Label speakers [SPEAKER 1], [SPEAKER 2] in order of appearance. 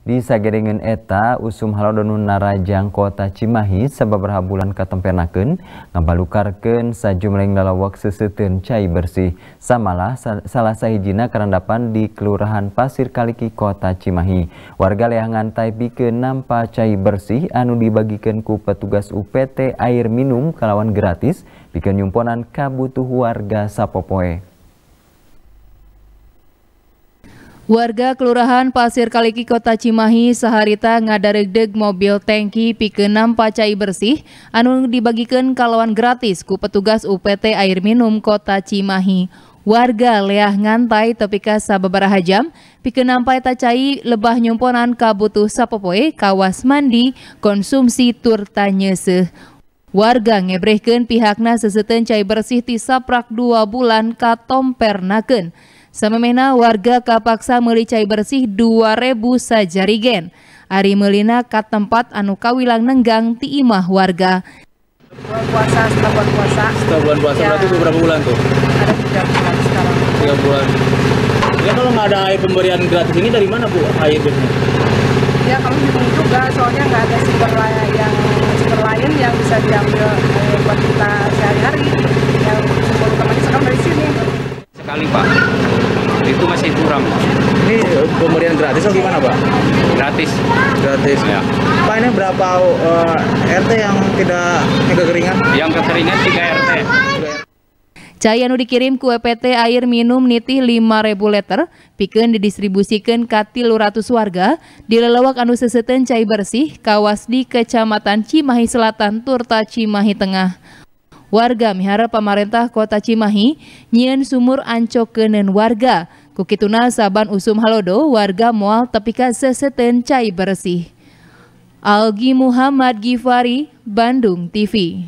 [SPEAKER 1] Di sageringin eta usum halodonun narajang kota Cimahi sebeberapa bulan katempernakeun ngabalukarkeun sajumleng lalawak seseteun cai bersih samalah salah sahijina kerendapan di Kelurahan Pasir Kaliki Kota Cimahi. Warga leangan taipikeun nampa cai bersih anu dibagikan ku petugas UPT air minum kalawan gratis bikin nyumponan kabutuh warga sapopoe.
[SPEAKER 2] Warga Kelurahan Pasir Kaliki Kota Cimahi seharita ngadaregdeg mobil tangki pikenam pacai bersih anu dibagikan kalauan gratis ku petugas UPT Air Minum Kota Cimahi. Warga leah ngantai tapi tepika beberapa jam pikenam nampai tacai lebah nyumponan kabutuh sapopoe kawas mandi konsumsi turtanya tanyeseuh. Warga ngebrehkeun pihakna seseten cai bersih ti dua bulan katom pernaken. Samemena warga kapaksa melicai bersih 2000 sajarigen. Ari melina kat tempat anu kawilang nenggang ti imah warga. Bulan puasa, setelah bulan puasa.
[SPEAKER 1] Setelah bulan puasa, ya. berarti beberapa bulan tuh? Ada tiga bulan sekarang. Tiga bulan. Ya kalau nggak ada air pemberian gratis ini dari mana Bu air ini?
[SPEAKER 2] Ya kami bingung juga, soalnya nggak ada sumber lain yang sumber lain yang bisa diambil eh, buat kita sehari-hari. Yang sumber kemarin sekarang dari sini.
[SPEAKER 1] Sekali Pak masih kurang. Ini eh, pemberian gratis atau gimana, Pak? Gratis. Gratis. Ya. Pak, ini berapa uh, eh, RT yang tidak yang kekeringan? Yang kekeringan 3 RT.
[SPEAKER 2] Cahyanu dikirim ke wpt air minum nitih 5000 liter, pikeun didistribusikan ke 300 warga di lelewak anu seseten cai bersih kawas di Kecamatan Cimahi Selatan Turta Cimahi Tengah. Warga miharap pemerintah kota Cimahi nyieun sumur ancokeun warga Kukituna Saban Usum Halodo warga Mual Tepika Seseten Cai Bersih. Algi Muhammad Gifari, Bandung TV.